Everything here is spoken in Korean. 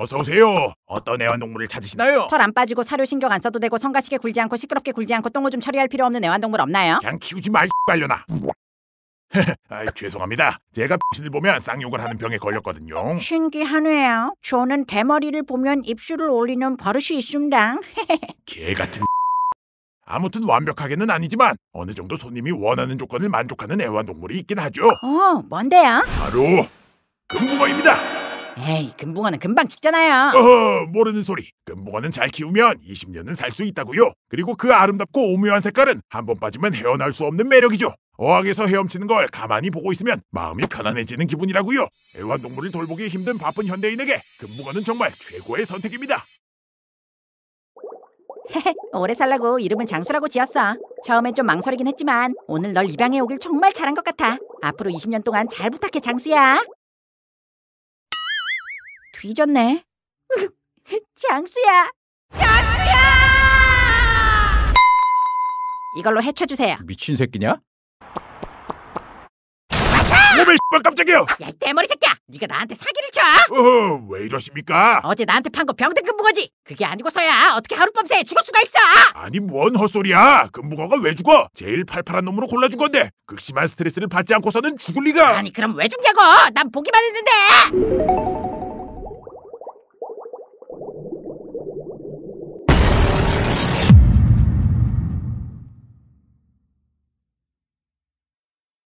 어서 오세요. 어떤 애완동물을 찾으시나요? 털 안 빠지고 사료 신경 안 써도 되고 성가시게 굴지 않고 시끄럽게 굴지 않고 똥오줌 처리할 필요 없는 애완동물 없나요? 그냥 키우지 말 빨려나. 아 죄송합니다. 제가 신을 보면 쌍욕을 하는 병에 걸렸거든요. 신기하네요. 저는 대머리를 보면 입술을 올리는 버릇이 있습니다. 개 같은 아무튼 완벽하게는 아니지만 어느 정도 손님이 원하는 조건을 만족하는 애완동물이 있긴 하죠. 어, 뭔데요? 바로 금붕어입니다. 에이 금붕어는 금방 죽잖아요 어허 모르는 소리 금붕어는 잘 키우면 20년은 살 수 있다고요 그리고 그 아름답고 오묘한 색깔은 한 번 빠지면 헤어날 수 없는 매력이죠 어항에서 헤엄치는 걸 가만히 보고 있으면 마음이 편안해지는 기분이라고요 애완동물을 돌보기 힘든 바쁜 현대인에게 금붕어는 정말 최고의 선택입니다 오래 살라고 이름은 장수라고 지었어. 처음엔 좀 망설이긴 했지만 오늘 널 입양해 오길 정말 잘한 것 같아. 앞으로 20년 동안 잘 부탁해 장수야. 뒤졌네. 장수야! 장수야! 이걸로 해쳐주세요. 미친 새끼냐? 몸에 씨발 깜짝이야! 야, 이 대머리 새끼야! 네가 나한테 사기를 쳐! 어허, 왜 이러십니까? 어제 나한테 판 거병든금붕어지 그게 아니고서야 어떻게 하룻밤 새 죽을 수가 있어! 아니, 뭔 헛소리야! 금붕어가 왜 죽어? 제일 팔팔한 놈으로 골라준 건데 극심한 스트레스를 받지 않고서는 죽을 리가! 아니, 그럼 왜 죽냐고! 난 보기만 했는데!